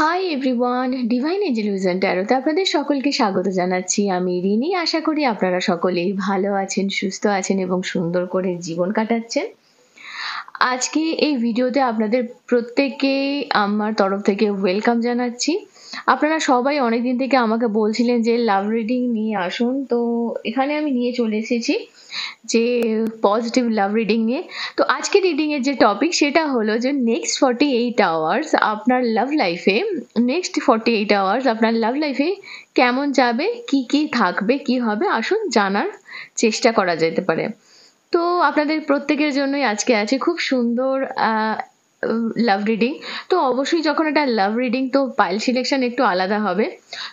High everyone divine এজেলিউশন ট্যারোতে আপনাদের সকলকে স্বাগত জানাচ্ছি আমি রিনি আশা করি আপনারা সকলেই ভালো আছেন সুস্থ আছেন এবং সুন্দর করে জীবন কাটাচ্ছেন আজকে এই ভিডিওতে আপনাদের প্রত্যেকেই আমার তরফ থেকে ওয়েলকাম জানাচ্ছি আপনারা সবাই অনেক দিন থেকে আমাকে বলছিলেন যে লাভ রিডিং নিয়ে আসুন তো এখানে আমি নিয়ে চলে এসেছি যে পজিটিভ লাভ রিডিং নিয়ে তো আজকে রিডিংয়ের যে টপিক সেটা হলো যে নেক্সট ফর্টি এইট আওয়ার্স আপনার লাভ লাইফে নেক্সট ফর্টি এইট আওয়ার্স আপনার লাভ লাইফে কেমন যাবে কি কি থাকবে কি হবে আসুন জানার চেষ্টা করা যেতে পারে তো আপনাদের প্রত্যেকের জন্যই আজকে আছে খুব সুন্দর লাভ রিডিং তো অবশ্যই যখন এটা লাভ রিডিং তো পাইল সিলেকশন একটু আলাদা হবে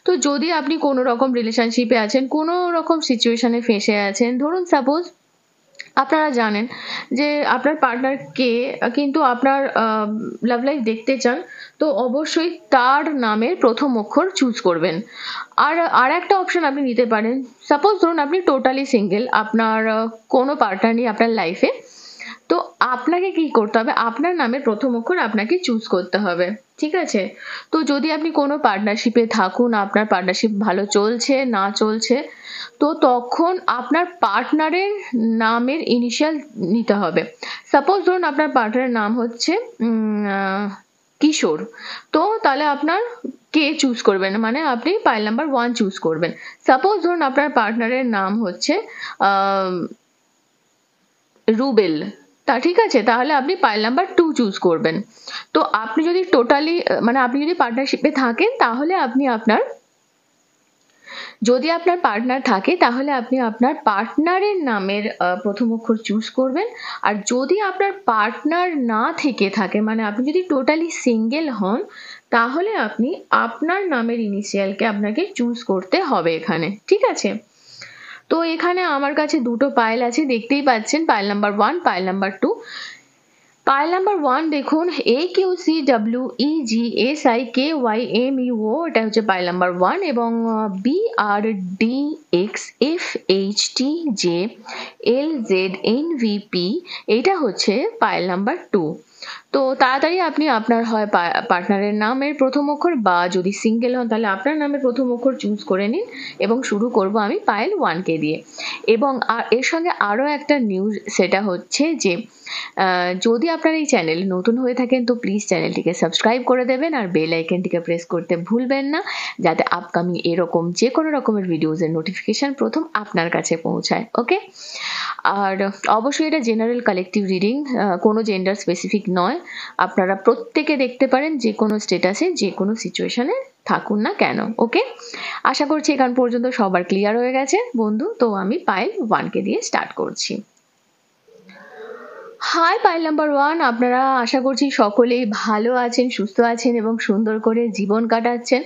তো যদি আপনি কোনো রকম রিলেশনশিপে আছেন কোনো রকম সিচুয়েশনে ফেঁসে আছেন ধরুন সাপোজ আপনারা জানেন যে আপনার পার্টনার কে কিন্তু আপনার লাভ লাইফ দেখতে চান তো অবশ্যই তার নামের প্রথম অক্ষর চুজ করবেন আর আর একটা অপশন আপনি নিতে পারেন সাপোজ ধরুন আপনি টোটালি সিঙ্গেল আপনার কোনো পার্টনার নেই আপনার লাইফে তো আপনাকে কি করতে হবে আপনার নামে প্রথম অক্ষর আপনাকে চুজ করতে হবে ঠিক আছে তো যদি আপনি কোনো পার্টনারশিপে থাকুন আপনার পার্টনারশিপ ভালো চলছে না চলছে তো তখন আপনার পার্টনারের নামের ইনিশিয়াল নিতে হবে সাপোজ ধরুন আপনার পার্টনারের নাম হচ্ছে কিশোর তো তাহলে আপনার কে চুজ করবেন মানে আপনি পাইল নাম্বার ওয়ান চুজ করবেন সাপোজ ধরুন আপনার পার্টনারের নাম হচ্ছে রুবেল তা ঠিক আছে তাহলে আপনি পাইল নাম্বার টু চুজ করবেন তো আপনি যদি টোটালি মানে আপনি যদি পার্টনারশিপে থাকেন তাহলে আপনি আপনার যদি আপনার পার্টনার থাকে তাহলে আপনি আপনার পার্টনারের নামের প্রথম অক্ষর চুজ করবেন আর যদি আপনার পার্টনার না থেকে থাকে মানে আপনি যদি টোটালি সিঙ্গেল হন তাহলে আপনি আপনার নামের ইনিশিয়ালকে আপনাকে চুজ করতে হবে এখানে ঠিক আছে তো এখানে আমার কাছে দুটো ফাইল আছে দেখতেই পাচ্ছেন file number 1 file number 2 file number 1 দেখুন A Q C W E G S I K Y M E O এটা হচ্ছে ফাইল নাম্বার 1 এবং B R D X F H T J L Z N V P এটা হচ্ছে file number 2 তো তাড়াতাড়ি আপনি আপনার হয় পার্টনারের নামের প্রথম অক্ষর বা যদি সিঙ্গেল হন তাহলে আপনার নামের প্রথম অক্ষর চুজ করে নিন এবং শুরু করব আমি পায়েল ওয়ানকে দিয়ে এবং আর এর সঙ্গে আরও একটা নিউজ সেটা হচ্ছে যে যদি আপনার এই চ্যানেল নতুন হয়ে থাকেন তো প্লিজ চ্যানেলটিকে সাবস্ক্রাইব করে দেবেন আর বেল আইকনটিকে প্রেস করতে ভুলবেন না যাতে আপকামিং এরকম যে কোনো রকমের ভিডিওজের নোটিফিকেশান প্রথম আপনার কাছে পৌঁছায় ওকে আর অবশ্যই এটা জেনারেল কালেকটিভ রিডিং কোনো জেন্ডার স্পেসিফিক নয় আপনারা প্রত্যেকে দেখতে পারেন যে কোনো স্টেটাসে যে কোনো সিচুয়েশানে থাকুন না কেন ওকে আশা করছি এখান পর্যন্ত সবার ক্লিয়ার হয়ে গেছে বন্ধু তো আমি পাইল ওয়ানকে দিয়ে স্টার্ট করছি হাই পাইল নাম্বার ওয়ান আপনারা আশা করছি সকলেই ভালো আছেন সুস্থ আছেন এবং সুন্দর করে জীবন কাটাচ্ছেন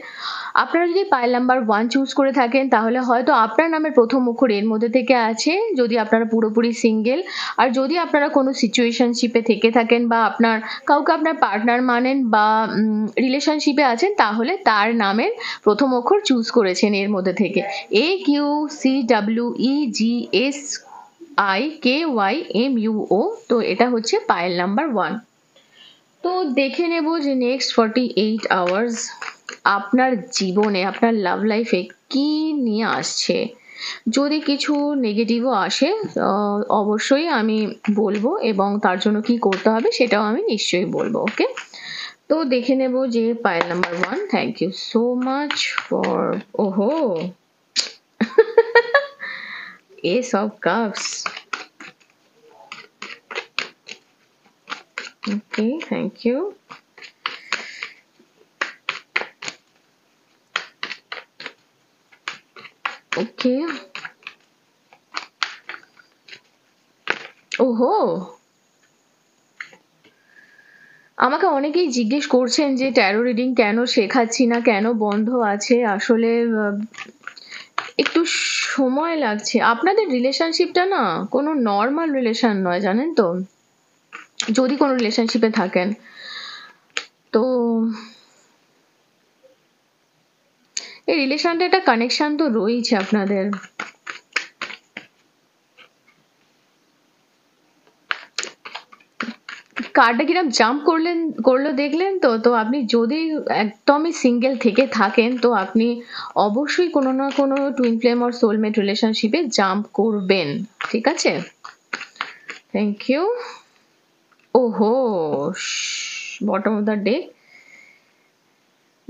আপনারা যদি পাইল নাম্বার ওয়ান চুজ করে থাকেন তাহলে হয়তো আপনার নামের প্রথম অক্ষর এর মধ্যে থেকে আছে যদি আপনারা পুরোপুরি সিঙ্গেল আর যদি আপনারা কোনো সিচুয়েশনশিপে থেকে থাকেন বা আপনার কাউকে আপনার পার্টনার মানেন বা রিলেশনশিপে আছেন তাহলে তার নামের প্রথম অক্ষর চুজ করেছেন এর মধ্যে থেকে A Q C W E G S I K Y M U O তো এটা হচ্ছে পাইল নাম্বার ওয়ান তো দেখে নেব যে নেক্সট ফর্টি এইট আওয়ার্স আপনার জীবনে আপনার লাভ লাইফে কি নিয়ে আসছে যদি কিছু নেগেটিভও আসে অবশ্যই আমি বলবো এবং তার জন্য কি করতে হবে সেটাও আমি নিশ্চয়ই বলবো ওকে তো দেখে নেব যে pile number one thank you so much for ওহো ace of cups okay thank you Okay. ওহো আমাকে অনেকেই জিজ্ঞেস করছেন যে ট্যারো রিডিং কেন শেখাচ্ছি না কেন বন্ধ আছে আসলে একটু সময় লাগছে আপনাদের রিলেশনশিপটা না কোনো নর্মাল রিলেশন নয় জানেন তো যদি কোনো রিলেশনশিপে থাকেন তো এই রিলেশনটা একটা কানেকশন তো রয়েছে আপনাদের কার্ডটা কিরম জাম্প করলেন করলো দেখলেন তো তো আপনি যদি একদমই সিঙ্গেল থেকে থাকেন তো আপনি অবশ্যই কোনো না কোনো টুইন ফ্লেম আর সোলমেট রিলেশনশিপে জাম্প করবেন ঠিক আছে থ্যাংক ইউ ওহো bottom of the day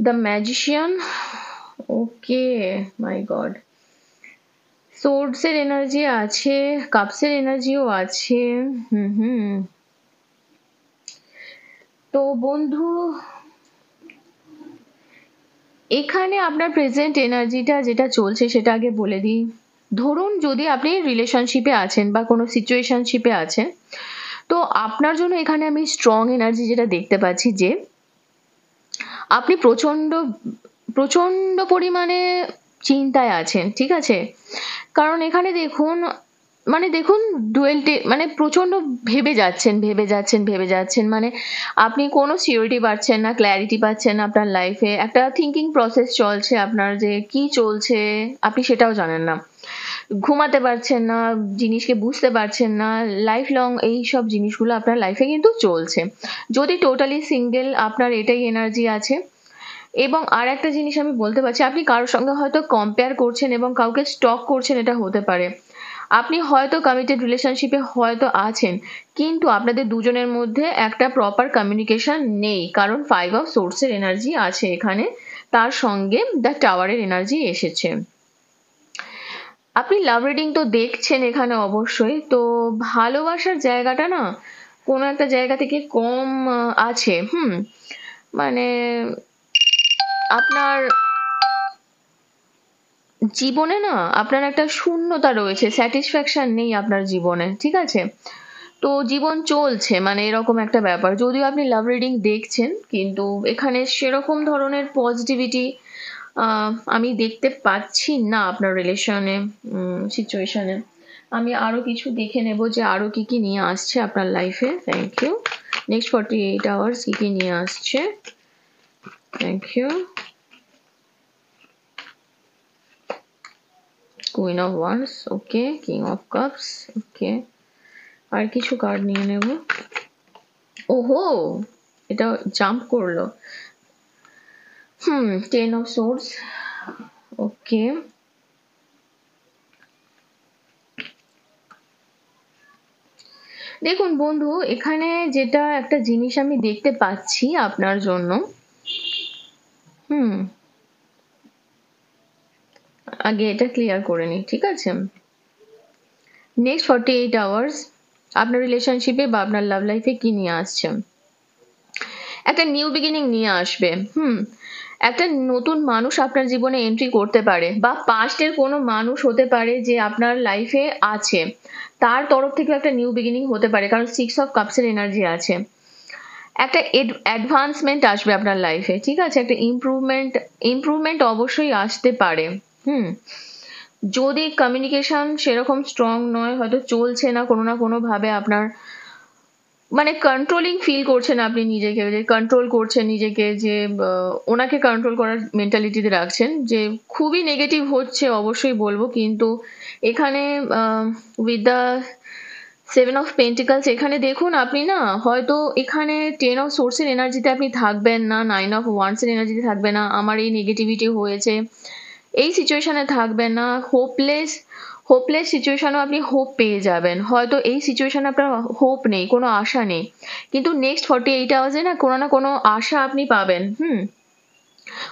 the magician okay my god সোর্সের এনার্জি আছে কাপসের এনার্জিও আছে হুম হুম তো বন্ধু এখানে আপনার প্রেজেন্ট এনার্জিটা যেটা চলছে সেটা আগে বলে দিই ধরুন যদি আপনি রিলেশনশিপে আছেন বা কোনো সিচুয়েশনশিপে আছেন তো আপনার জন্য এখানে আমি স্ট্রং এনার্জি যেটা দেখতে পাচ্ছি যে আপনি প্রচণ্ড প্রচণ্ড পরিমাণে চিন্তায় আছেন ঠিক আছে কারণ এখানে দেখুন মানে দেখুন ডুয়েলটি মানে প্রচণ্ড ভেবে যাচ্ছেন ভেবে যাচ্ছেন ভেবে যাচ্ছেন মানে আপনি কোনো সিওরিটি পাচ্ছেন না ক্ল্যারিটি পাচ্ছেন আপনার লাইফে একটা থিঙ্কিং প্রসেস চলছে আপনার যে কি চলছে আপনি সেটাও জানেন না ঘুমাতে পারছেন না জিনিসকে বুঝতে পারছেন না লাইফ লং এই সব জিনিসগুলো আপনার লাইফে কিন্তু চলছে যদি টোটালি সিঙ্গেল আপনার এটাই এনার্জি আছে এবং আর একটা জিনিস আমি বলতে পারছি আপনি কারোর সঙ্গে হয়তো কম্পেয়ার করছেন এবং কাউকে স্টক করছেন এটা হতে পারে আপনি হয়তো কমিটেড রিলেশনশিপে হয়তো আছেন কিন্তু আপনাদের দুজনের মধ্যে একটা প্রপার কমিউনিকেশন নেই কারণ ফাইভ অফ সোর্সের এনার্জি আছে এখানে তার সঙ্গে দ্য টাওয়ারের এনার্জি এসেছে আপনি লাভ রিডিং তো দেখছেন এখানে অবশ্যই তো ভালোবাসার জায়গাটা না কোনো একটা জায়গা থেকে কম আছে হুম মানে আপনার জীবনে না আপনার একটা শূন্যতা রয়েছে স্যাটিসফ্যাকশন নেই আপনার জীবনে ঠিক আছে তো জীবন চলছে মানে এরকম একটা ব্যাপার যদিও আপনি লাভ রিডিং দেখছেন কিন্তু এখানে সেরকম ধরনের পজিটিভিটি আমি দেখতে পাচ্ছি না আপনার রিলেশনে সিচুয়েশনে আমি আরও কিছু দেখে নেব যে আরও কী কী নিয়ে আসছে আপনার লাইফে thank you next forty eight hours কী কী নিয়ে আসছে thank you queen of wands okay king of cups okay আর কিছু কার্ড নিয়ে নেব ওহো এটা জাম্প করলো hmm ten of swords okay দেখুন বন্ধু এখানে যেটা একটা জিনিস আমি দেখতে পাচ্ছি আপনার জন্য হুম আগে এটা ক্লিয়ার করে নিই ঠিক আছে নেক্সট ফর্টি এইট আওয়ার্স আপনার রিলেশনশিপে বা আপনার লাভ লাইফে কি নিয়ে আসছে একটা নিউ বিগিনিং নিয়ে আসবে হুম একটা নতুন মানুষ আপনার জীবনে এন্ট্রি করতে পারে বা পাস্টের কোনো মানুষ হতে পারে যে আপনার লাইফে আছে তার তরফ থেকে একটা নিউ বিগিনিং হতে পারে কারণ সিক্স অফ কাপসের এনার্জি আছে একটা অ্যাডভান্সমেন্ট আসবে আপনার লাইফে ঠিক আছে একটা ইম্প্রুভমেন্ট ইম্প্রুভমেন্ট অবশ্যই আসতে পারে হুম যদি কমিউনিকেশন সেরকম স্ট্রং নয় হয়তো চলছে না কোনো না কোনোভাবে আপনার মানে কন্ট্রোলিং ফিল করছেন আপনি নিজেকে যে কন্ট্রোল করছেন নিজেকে যে ওনাকে কন্ট্রোল করার মেন্টালিটিতে রাখছেন যে খুবই নেগেটিভ হচ্ছে অবশ্যই বলবো কিন্তু এখানে with the seven of pentacles এখানে দেখুন আপনি না হয়তো এখানে টেন অফ সোর্সের এনার্জিতে আপনি থাকবেন না নাইন অফ ওয়ান্সের এনার্জিতে থাকবে না আমার এই নেগেটিভিটি হয়েছে এই সিচুয়েশানে থাকবেন না হোপলেস হোপলেস সিচুয়েশানেও আপনি হোপ পেয়ে যাবেন হয়তো এই সিচুয়েশানে আপনার হোপ নেই কোনো আশা নেই কিন্তু নেক্সট ফর্টি এইট আওয়ার্সে না কোনো না কোনো আশা আপনি পাবেন হুম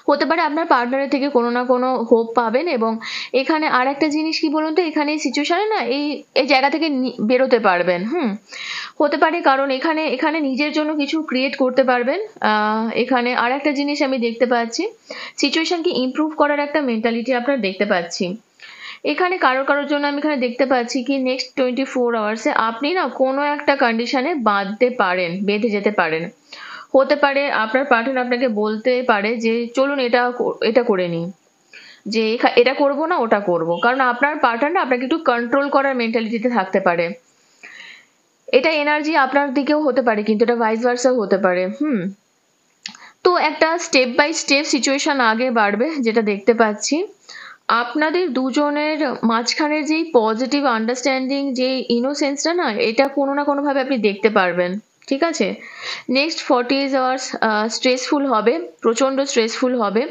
হতে পারে আপনার পার্টনারের থেকে কোনো না কোনো হোপ পাবেন এবং এখানে আর একটা জিনিস কি বলুন তো এখানে সিচুয়েশনে না এই এই জায়গা থেকে বেরোতে পারবেন হুম হতে পারে কারণ এখানে এখানে নিজের জন্য কিছু ক্রিয়েট করতে পারবেন এখানে আর একটা জিনিস আমি দেখতে পাচ্ছি সিচুয়েশনকে ইম্প্রুভ করার একটা মেন্টালিটি আপনার দেখতে পাচ্ছি এখানে কারো কারোর জন্য আমি এখানে দেখতে পাচ্ছি কি নেক্সট টোয়েন্টি ফোর আওয়ার্সে আপনি না কোনো একটা কন্ডিশনে বাঁধতে পারেন বেঁধে যেতে পারেন হতে পারে আপনার পার্টনার আপনাকে বলতে পারে যে চলুন এটা এটা করে নিই যে এটা করব না ওটা করব কারণ আপনার পার্টনার আপনাকে একটু কন্ট্রোল করার মেন্টালিটিতে থাকতে পারে এটা এনার্জি আপনার দিকেও হতে পারে কিন্তু এটা ভাইস ভার্সাও হতে পারে হুম তো একটা স্টেপ বাই স্টেপ সিচুয়েশন আগে বাড়বে যেটা দেখতে পাচ্ছি আপনাদের দুজনের মাঝখানে যেই পজিটিভ আন্ডারস্ট্যান্ডিং যে ইনোসেন্সটা না এটা কোনো না কোনোভাবে আপনি দেখতে পারবেন ঠিক আছে next forty eight hours stressful হবে প্রচণ্ড স্ট্রেসফুল হবে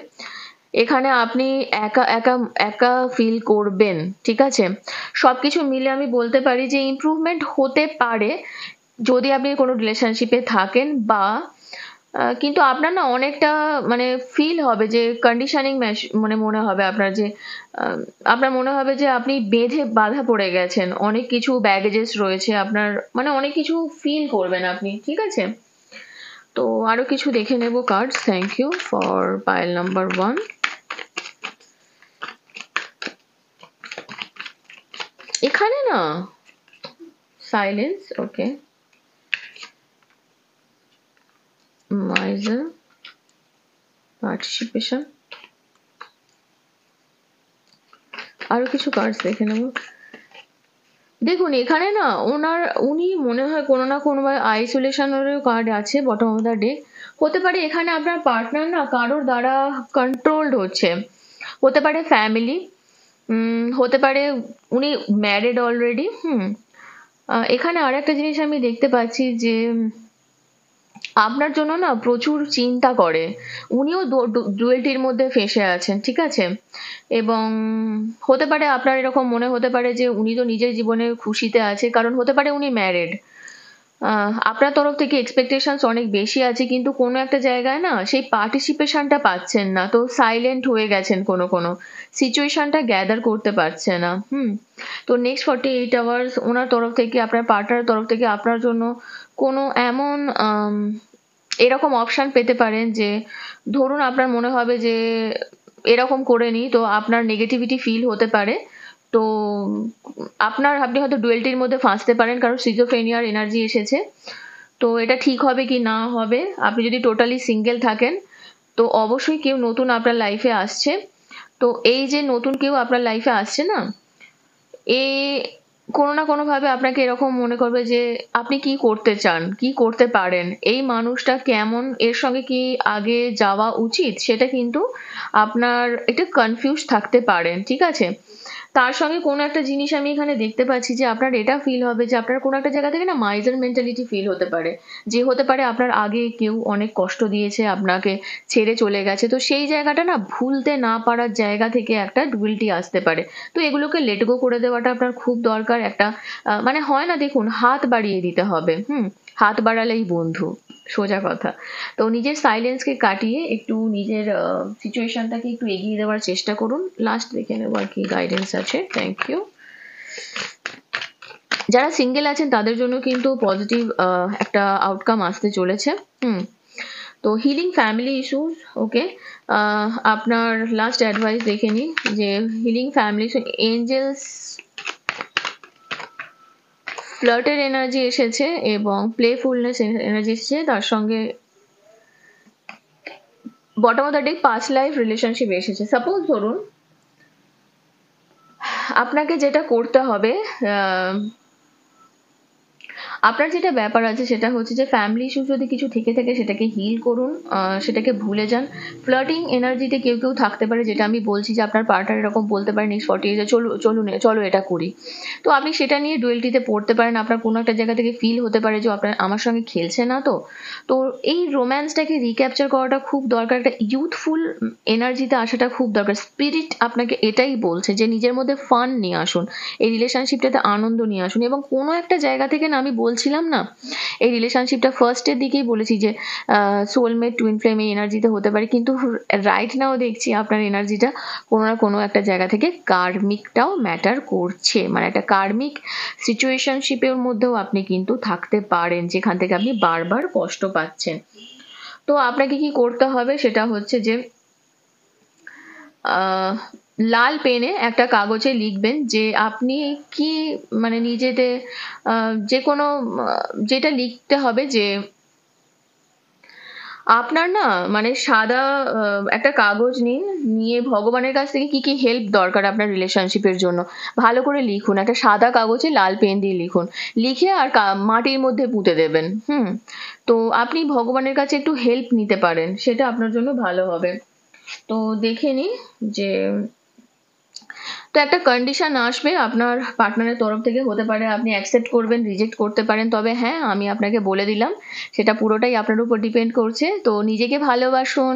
এখানে আপনি একা একা একা ফিল করবেন ঠিক আছে সব কিছু মিলে আমি বলতে পারি যে ইম্প্রুভমেন্ট হতে পারে যদি আপনি কোনো রিলেশনশিপে থাকেন বা কিন্তু আপনার না অনেকটা মানে ফিল হবে যে কন্ডিশনিং মানে মনে হবে আপনার যে আপনার মনে হবে যে আপনি বেঁধে বাধা পড়ে গেছেন অনেক কিছু ব্যাগেজেস রয়েছে আপনার মানে অনেক কিছু ফিল করবেন আপনি ঠিক আছে তো আরও কিছু দেখে নেব card thank you for pile number one এখানে না সাইলেন্স ওকে Meisel পার্টিসিপেশন আরো কিছু কার্ডস দেখে নেব দেখুন এখানে না ওনার উনি মনে হয় কোনো না কোনো আইসোলেশনেরও কার্ড আছে বটম অফ দ্য ডে হতে পারে এখানে আপনার পার্টনার না কারোর দ্বারা কন্ট্রোলড হচ্ছে হতে পারে ফ্যামিলি হতে পারে উনি ম্যারিড অলরেডি হুম এখানে আর একটা জিনিস আমি দেখতে পাচ্ছি যে আপনার জন্য না প্রচুর চিন্তা করে উনিও ডুয়েলটির মধ্যে ফেঁসে আছেন ঠিক আছে এবং হতে পারে আপনার এরকম মনে হতে পারে যে উনি তো নিজের জীবনে খুশিতে আছে কারণ হতে পারে উনি ম্যারেড আপনার তরফ থেকে এক্সপেকটেশনস অনেক বেশি আছে কিন্তু কোনো একটা জায়গায় না সেই পার্টিসিপেশনটা পাচ্ছেন না তো সাইলেন্ট হয়ে গেছেন কোনো কোনো সিচুয়েশনটা গ্যাদার করতে পারছে না হুম তো নেক্সট ফর্টি এইট আওয়ার্স ওনার তরফ থেকে আপনার পার্টনার তরফ থেকে আপনার জন্য কোনো এমন এরকম অপশান পেতে পারেন যে ধরুন আপনার মনে হবে যে এরকম করে নিই তো আপনার নেগেটিভিটি ফিল হতে পারে তো আপনার আপনি হয়তো ডুয়েলটির মধ্যে ফাঁসতে পারেন কারণ সিজোফেনিয়ার এনার্জি এসেছে তো এটা ঠিক হবে কি না হবে আপনি যদি টোটালি সিঙ্গেল থাকেন তো অবশ্যই কেউ নতুন আপনার লাইফে আসছে তো এই যে নতুন কেউ আপনার লাইফে আসছে না এ কোনো না কোনোভাবে আপনাকে এরকম মনে করবে যে আপনি কি করতে চান কি করতে পারেন এই মানুষটা কেমন এর সঙ্গে কি আগে যাওয়া উচিত সেটা কিন্তু আপনার এটা কনফিউজ থাকতে পারেন ঠিক আছে তার সঙ্গে কোনো একটা জিনিস আমি এখানে দেখতে পাচ্ছি যে আপনার এটা ফিল হবে যে আপনার কোনো একটা জায়গা থেকে না মাইজার মেন্টালিটি ফিল হতে পারে যে হতে পারে আপনার আগে কেউ অনেক কষ্ট দিয়েছে আপনাকে ছেড়ে চলে গেছে তো সেই জায়গাটা না ভুলতে না পারার জায়গা থেকে একটা ডুয়েলটি আসতে পারে তো এগুলোকে লেটগো করে দেওয়াটা আপনার খুব দরকার একটা মানে হয় না দেখুন হাত বাড়িয়ে দিতে হবে হুম হাত বাড়ালেই বন্ধু সোজা কথা তো নিজের সাইলেন্সকে কাটিয়ে একটু নিজের সিচুয়েশনটাকে একটু এগিয়ে দেওয়ার চেষ্টা করুন লাস্ট দেখে নেবো আর কি গাইডেন্স আছে থ্যাংক ইউ যারা সিঙ্গেল আছেন তাদের জন্য কিন্তু পজিটিভ একটা আউটকাম আসতে চলেছে হুম তো হিলিং ফ্যামিলি ইস্যুস ওকে আপনার লাস্ট অ্যাডভাইস দেখে নিন যে হিলিং ফ্যামিলি এঞ্জেলস ফ্লার্টের এনার্জি এসেছে এবং প্লেফুলনেস এনার্জি এসেছে তার সঙ্গে বটম অফ দ্য ডে পাঁচ লাইফ রিলেশনশিপ এসেছে সাপোজ ধরুন আপনাকে যেটা করতে হবে আপনার যেটা ব্যাপার আছে সেটা হচ্ছে যে ফ্যামিলি ইস্যু যদি কিছু থেকে থাকে সেটাকে হিল করুন সেটাকে ভুলে যান ফ্লার্টিং এনার্জিতে কেউ কেউ থাকতে পারে যেটা আমি বলছি যে আপনার পার্টনার এরকম বলতে পারেন এই ফর্টি এজে চলো চলুন চলো এটা করি তো আপনি সেটা নিয়ে ডুয়েলটিতে পড়তে পারেন আপনার কোনো একটা জায়গা থেকে ফিল হতে পারে যে আপনার আমার সঙ্গে খেলছে না তো তো এই রোম্যান্সটাকে রিক্যাপচার করাটা খুব দরকার একটা ইউথফুল এনার্জিতে আসাটা খুব দরকার স্পিরিট আপনাকে এটাই বলছে যে নিজের মধ্যে ফান নিয়ে আসুন এই রিলেশনশিপটাতে আনন্দ নিয়ে আসুন এবং কোনো একটা জায়গা থেকে না আমি বল বলছিলাম না এই রিলেশনশিপটা ফার্স্টের দিকেই বলেছি যে সোলমেট টুইন ফ্লেম এই এনার্জিতে হতে পারে কিন্তু রাইট নাও দেখছি আপনার এনার্জিটা কোনো না কোনো একটা জায়গা থেকে কার্মিকটাও ম্যাটার করছে মানে একটা কার্মিক সিচুয়েশনশিপের মধ্যেও আপনি কিন্তু থাকতে পারেন যেখান থেকে আপনি বারবার কষ্ট পাচ্ছেন তো আপনাকে কি করতে হবে সেটা হচ্ছে যে লাল পেনে একটা কাগজে লিখবেন যে আপনি কি মানে নিজেতে যে কোনো যেটা লিখতে হবে যে আপনার না মানে সাদা একটা কাগজ নিন নিয়ে ভগবানের কাছ থেকে কি কি হেল্প দরকার আপনার রিলেশনশিপের জন্য ভালো করে লিখুন একটা সাদা কাগজে লাল পেন দিয়ে লিখুন লিখে আর মাটির মধ্যে পুঁতে দেবেন হুম তো আপনি ভগবানের কাছে একটু হেল্প নিতে পারেন সেটা আপনার জন্য ভালো হবে তো দেখে নিন যে তো একটা কন্ডিশন আসবে আপনার পার্টনারের তরফ থেকে হতে পারে আপনি অ্যাকসেপ্ট করবেন রিজেক্ট করতে পারেন তবে হ্যাঁ আমি আপনাকে বলে দিলাম সেটা পুরোটাই আপনার উপর ডিপেন্ড করছে তো নিজেকে ভালোবাসুন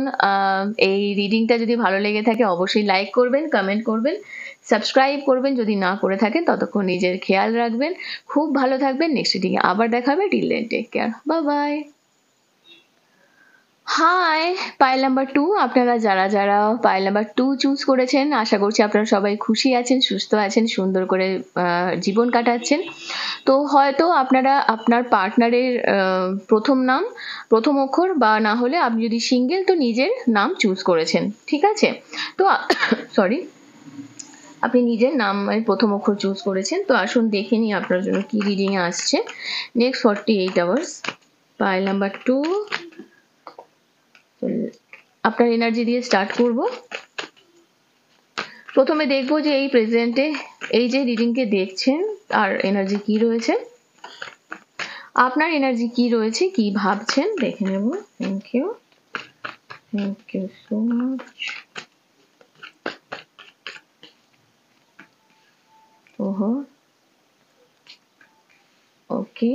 এই রিডিংটা যদি ভালো লেগে থাকে অবশ্যই লাইক করবেন কমেন্ট করবেন সাবস্ক্রাইব করবেন যদি না করে থাকেন ততক্ষণ নিজের খেয়াল রাখবেন খুব ভালো থাকবেন নেক্সট রিডিংয়ে আবার দেখাবে টিল দেন টেক কেয়ার বা bye hi pile number two আপনারা যারা যারা পাইল নাম্বার টু চুজ করেছেন আশা করছি আপনারা সবাই খুশি আছেন সুস্থ আছেন সুন্দর করে জীবন কাটাচ্ছেন তো হয়তো আপনারা আপনার পার্টনারের প্রথম নাম প্রথম অক্ষর বা না হলে আপনি যদি সিঙ্গেল তো নিজের নাম চুজ করেছেন ঠিক আছে তো সরি আপনি নিজের নাম প্রথম অক্ষর চুজ করেছেন তো আসুন দেখে নিই আপনার জন্য কী রিডিংয়ে আসছে next forty eight hours pile number two আপনার এনার্জি দিয়ে স্টার্ট করব প্রথমে দেখব যে এই প্রেজেন্টে এই যে রিডিংকে দেখছেন আর এনার্জি কি রয়েছে আপনার এনার্জি কি রয়েছে কি ভাবছেন দেখে নেব thank you thank you so much ওহো ওকে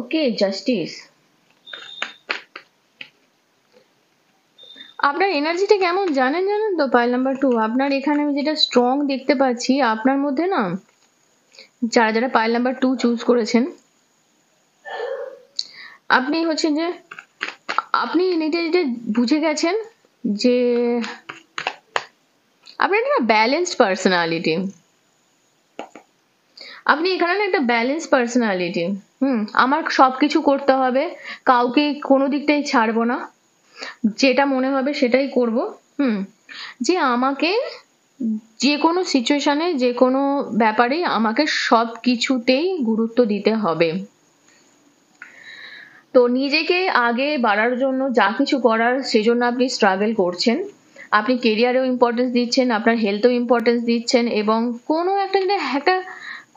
okay justice আপনার এনার্জিটা কেমন জানেন জানেন তো পাইল নাম্বার টু আপনার এখানে আমি যেটা স্ট্রং দেখতে পাচ্ছি আপনার মধ্যে না যারা যারা পাইল নাম্বার টু চুজ করেছেন আপনি হচ্ছে যে আপনি নিজে যেটা বুঝে গেছেন যে আপনার একটা ব্যালেন্সড পার্সোনালিটি আপনি এখানে না একটা ব্যালেন্স পার্সোনালিটি হুম আমার সব কিছু করতে হবে কাউকে কোনো দিকটাই ছাড়বো না যেটা মনে হবে সেটাই করব হুম যে আমাকে যে কোনো সিচুয়েশানে যে কোনো ব্যাপারে আমাকে সব কিছুতেই গুরুত্ব দিতে হবে তো নিজেকে আগে বাড়ার জন্য যা কিছু করার সেজন্য আপনি স্ট্রাগল করছেন আপনি কেরিয়ারেও ইম্পর্টেন্স দিচ্ছেন আপনার হেলথেও ইম্পর্টেন্স দিচ্ছেন এবং কোনো একটা একটা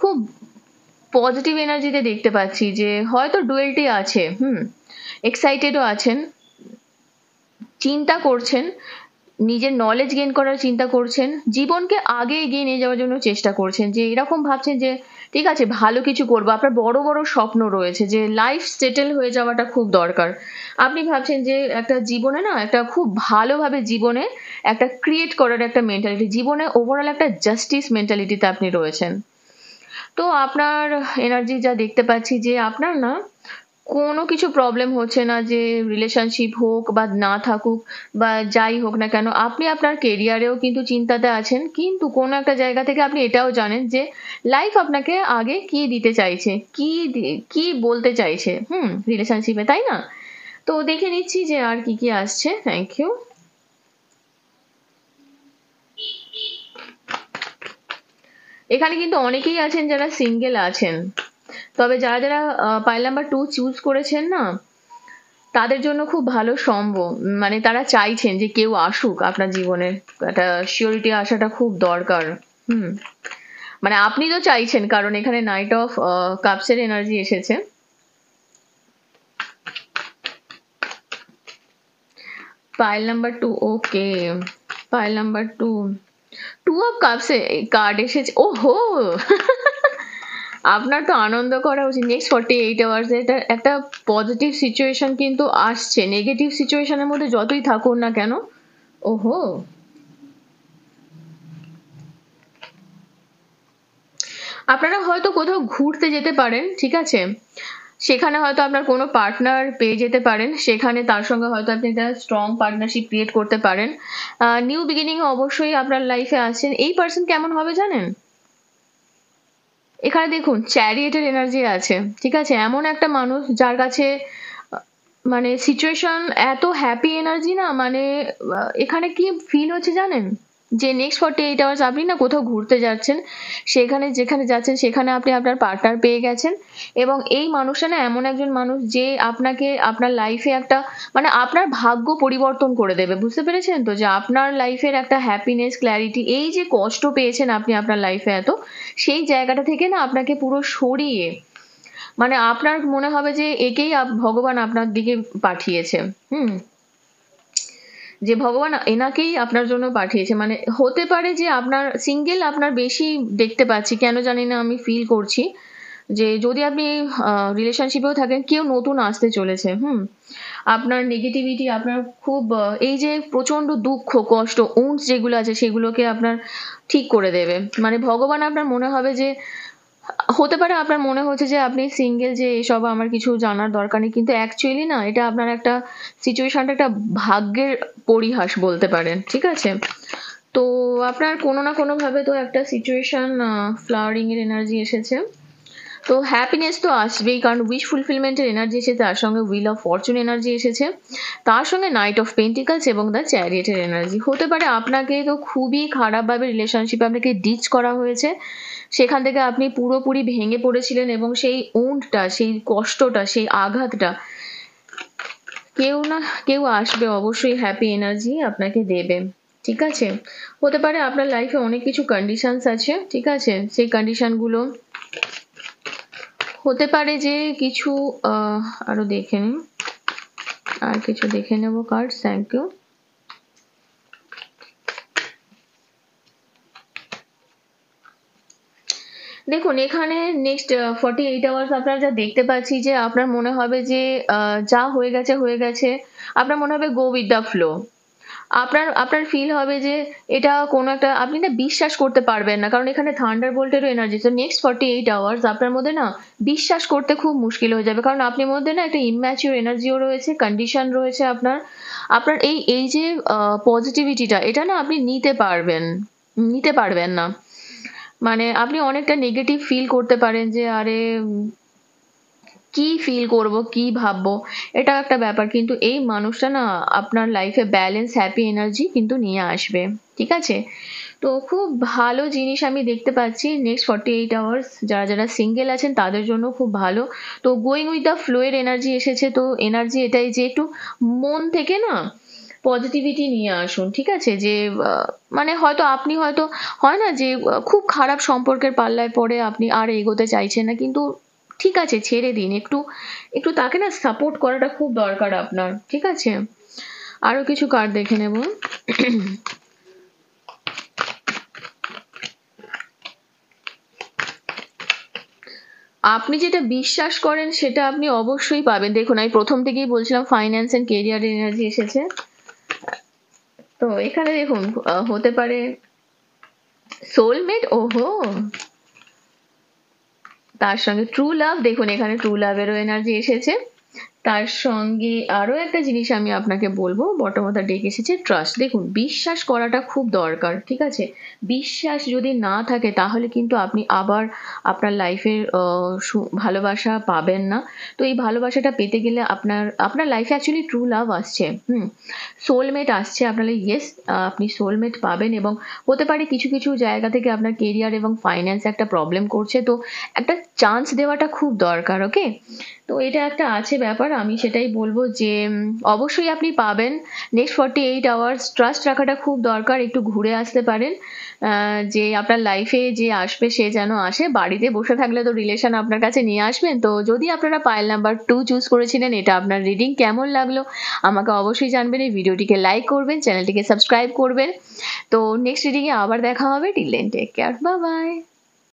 খুব পজিটিভ এনার্জিতে দেখতে পাচ্ছি যে হয়তো ডুয়েলটি আছে হুম এক্সাইটেডও আছেন চিন্তা করছেন নিজের নলেজ গেন করার চিন্তা করছেন জীবনকে আগে এগিয়ে নিয়ে যাওয়ার জন্য চেষ্টা করছেন যে এরকম ভাবছেন যে ঠিক আছে ভালো কিছু করবো আপনার বড় বড় স্বপ্ন রয়েছে যে লাইফ সেটেল হয়ে যাওয়াটা খুব দরকার আপনি ভাবছেন যে একটা জীবনে না একটা খুব ভালোভাবে জীবনে একটা ক্রিয়েট করার একটা মেন্টালিটি জীবনে ওভারঅল একটা জাস্টিস মেন্টালিটিতে আপনি রয়েছেন তো আপনার এনার্জি যা দেখতে পাচ্ছি যে আপনার না কোনো কিছু প্রবলেম হচ্ছে না যে রিলেশনশিপ হোক বা না থাকুক বা যাই হোক না কেন আপনি আপনার কেরিয়ারেও কিন্তু চিন্তাতে আছেন কিন্তু কোনো একটা জায়গা থেকে আপনি এটাও জানেন যে লাইফ আপনাকে আগে কি দিতে চাইছে কি কি বলতে চাইছে হুম রিলেশনশিপে তাই না তো দেখে নিচ্ছি যে আর কি কি আসছে থ্যাংক ইউ এখানে কিন্তু অনেকেই আছেন যারা সিঙ্গেল আছেন তবে যারা যারা পাইল নাম্বার টু চুজ করেছেন না তাদের জন্য খুব ভালো সম্ভব মানে তারা চাইছেন যে কেউ আসুক আপনার জীবনে একটা শিওরিটি আসাটা খুব দরকার হুম মানে আপনি তো চাইছেন কারণ এখানে নাইট অফ কাপসের এনার্জি এসেছে pile number two okay pile number two two of কাপসে কার্ড এসেছে ওহো আপনার তো আনন্দ করা উচিত নেক্সট ফর্টি এইট আওয়ার্স এটা একটা পজিটিভ সিচুয়েশন কিন্তু আসছে নেগেটিভ সিচুয়েশনের মধ্যে যতই থাকুন না কেন ওহো আপনারা হয়তো কোথাও ঘুরতে যেতে পারেন ঠিক আছে সেখানে হয়তো আপনার কোনো পার্টনার পেয়ে যেতে পারেন সেখানে তার সঙ্গে হয়তো আপনি একটা স্ট্রং পার্টনারশিপ ক্রিয়েট করতে পারেন নিউ বিগিনিং অবশ্যই আপনার লাইফে আসছেন এই পার্সন কেমন হবে জানেন এখানে দেখুন চ্যারিয়েটের এনার্জি আছে ঠিক আছে এমন একটা মানুষ যার কাছে মানে সিচুয়েশন এত হ্যাপি এনার্জি না মানে এখানে কি ফিল হচ্ছে জানেন যে নেক্সট ফর্টি এইট আওয়ার্স আপনি না কোথাও ঘুরতে যাচ্ছেন সেখানে যেখানে যাচ্ছেন সেখানে আপনি আপনার পার্টনার পেয়ে গেছেন এবং এই মানুষটা না এমন একজন মানুষ যে আপনাকে আপনার লাইফে একটা মানে আপনার ভাগ্য পরিবর্তন করে দেবে বুঝতে পেরেছেন তো যে আপনার লাইফের একটা হ্যাপিনেস ক্ল্যারিটি এই যে কষ্ট পেয়েছেন আপনি আপনার লাইফে এত সেই জায়গাটা থেকে না আপনাকে পুরো সরিয়ে মানে আপনার মনে হবে যে একেই ভগবান আপনার দিকে পাঠিয়েছে হুম যে ভগবান এনাকেই আপনার জন্য পাঠিয়েছে মানে হতে পারে যে আপনার সিঙ্গেল আপনার বেশি দেখতে পাচ্ছি কেন জানি না আমি ফিল করছি যে যদি আপনি রিলেশনশিপেও থাকেন কেউ নতুন আসতে চলেছে হুম আপনার নেগেটিভিটি আপনার খুব এই যে প্রচণ্ড দুঃখ কষ্ট উন্স যেগুলো আছে সেগুলোকে আপনার ঠিক করে দেবে মানে ভগবান আপনার মনে হবে যে হতে পারে আপনার মনে হচ্ছে যে আপনি সিঙ্গেল যে এসব আমার কিছু জানার দরকার নেই কিন্তু অ্যাকচুয়ালি না এটা আপনার একটা সিচুয়েশনটা একটা ভাগ্যের পরিহাস বলতে পারেন ঠিক আছে তো আপনার কোনো না কোনোভাবে তো একটা সিচুয়েশন ফ্লাওয়ারিং এর এনার্জি এসেছে তো হ্যাপিনেস তো আসবেই কারণ উইশ ফুলফিলমেন্টের এনার্জি এসেছে তার সঙ্গে উইল অফ ফরচুন এনার্জি এসেছে তার সঙ্গে নাইট অফ পেন্টিকালস এবং দ্য চ্যারিয়েটের এনার্জি হতে পারে আপনাকে তো খুবই খারাপভাবে রিলেশনশিপে আপনাকে ডিচ করা হয়েছে সেখান থেকে আপনি পুরোপুরি ভেঙে পড়েছিলেন এবং সেই উন্ডটা সেই কষ্টটা সেই আঘাতটা কেউ না কেউ আসবে অবশ্যই হ্যাপি এনার্জি আপনাকে দেবে ঠিক আছে হতে পারে আপনার লাইফে অনেক কিছু কন্ডিশনস আছে ঠিক আছে সেই কন্ডিশনগুলো হতে পারে যে কিছু আরও দেখে নিন আর কিছু দেখে নেব কার্ড থ্যাংক ইউ দেখুন এখানে নেক্সট ফর্টি এইট আওয়ার্স আপনারা যা দেখতে পাচ্ছি যে আপনার মনে হবে যে uh, যা হয়ে গেছে হয়ে গেছে আপনার মনে হবে গো উইথ দ্য ফ্লো আপনার আপনার ফিল হবে যে এটা কোনো একটা আপনি না বিশ্বাস করতে পারবেন না কারণ এখানে থান্ডার বোল্টেরও এনার্জি তো নেক্সট ফর্টি এইট আওয়ার্স আপনার মধ্যে না বিশ্বাস করতে খুব মুশকিল হয়ে যাবে কারণ আপনি মধ্যে না একটা ইম্যাচিওর এনার্জিও রয়েছে কন্ডিশন রয়েছে আপনার আপনার এই এই যে পজিটিভিটিটা uh, এটা না আপনি নিতে পারবেন নিতে পারবেন না মানে আপনি অনেকটা নেগেটিভ ফিল করতে পারেন যে আরে কি ফিল করব কি ভাববো এটা একটা ব্যাপার কিন্তু এই মানুষটা না আপনার লাইফে ব্যালেন্স হ্যাপি এনার্জি কিন্তু নিয়ে আসবে ঠিক আছে তো খুব ভালো জিনিস আমি দেখতে পাচ্ছি নেক্সট ফর্টি এইট আওয়ার্স যারা যারা সিঙ্গেল আছেন তাদের জন্য খুব ভালো তো গোয়িং উইথ দ্য ফ্লোয়ের এনার্জি এসেছে তো এনার্জি এটাই যে একটু মন থেকে না পজিটিভিটি নিয়ে আসুন ঠিক আছে যে মানে হয়তো আপনি হয়তো হয় না যে খুব খারাপ সম্পর্কের পাল্লায় পড়ে আপনি আর এগোতে চাইছেন না কিন্তু ঠিক আছে ছেড়ে দিন একটু একটু তাকে না সাপোর্ট করাটা খুব দরকার আপনার ঠিক আছে আরও কিছু কার্ড দেখে নেব আপনি যেটা বিশ্বাস করেন সেটা আপনি অবশ্যই পাবেন দেখুন আমি প্রথম থেকেই বলছিলাম ফাইন্যান্স অ্যান্ড কেরিয়ার এনার্জি এসেছে তো এখানে দেখুন হতে পারে সোলমেট ওহো তার সঙ্গে ট্রু লাভ দেখুন এখানে ট্রু লাভেরও এনার্জি এসেছে তার সঙ্গে আরও একটা জিনিস আমি আপনাকে বলবো বটম অফ দ্য ডেক এসেছে ট্রাস্ট দেখুন বিশ্বাস করাটা খুব দরকার ঠিক আছে বিশ্বাস যদি না থাকে তাহলে কিন্তু আপনি আবার আপনার লাইফের ভালোবাসা পাবেন না তো এই ভালোবাসাটা পেতে গেলে আপনার আপনার লাইফে অ্যাকচুয়ালি ট্রু লাভ আসছে হুম সোলমেট আসছে আপনার ইয়েস আপনি সোলমেট পাবেন এবং হতে পারে কিছু কিছু জায়গা থেকে আপনার কেরিয়ার এবং ফাইন্যান্স একটা প্রবলেম করছে তো একটা চান্স দেওয়াটা খুব দরকার ওকে তো এটা একটা আছে ব্যাপার আমি সেটাই বলবো যে অবশ্যই আপনি পাবেন next forty eight hours trust রাখাটা খুব দরকার একটু ঘুরে আসতে পারেন যে আপনার লাইফে যে আসবে সে যেন আসে বাড়িতে বসে থাকলে তো রিলেশন আপনার কাছে নিয়ে আসবেন তো যদি আপনারা পাইল নাম্বার টু চুজ করেছিলেন এটা আপনার রিডিং কেমন লাগলো আমাকে অবশ্যই জানবেন এই ভিডিওটিকে লাইক করবেন চ্যানেলটিকে সাবস্ক্রাইব করবেন তো নেক্সট রিডিংয়ে আবার দেখা হবে টিল টেক কেয়ার বা বাই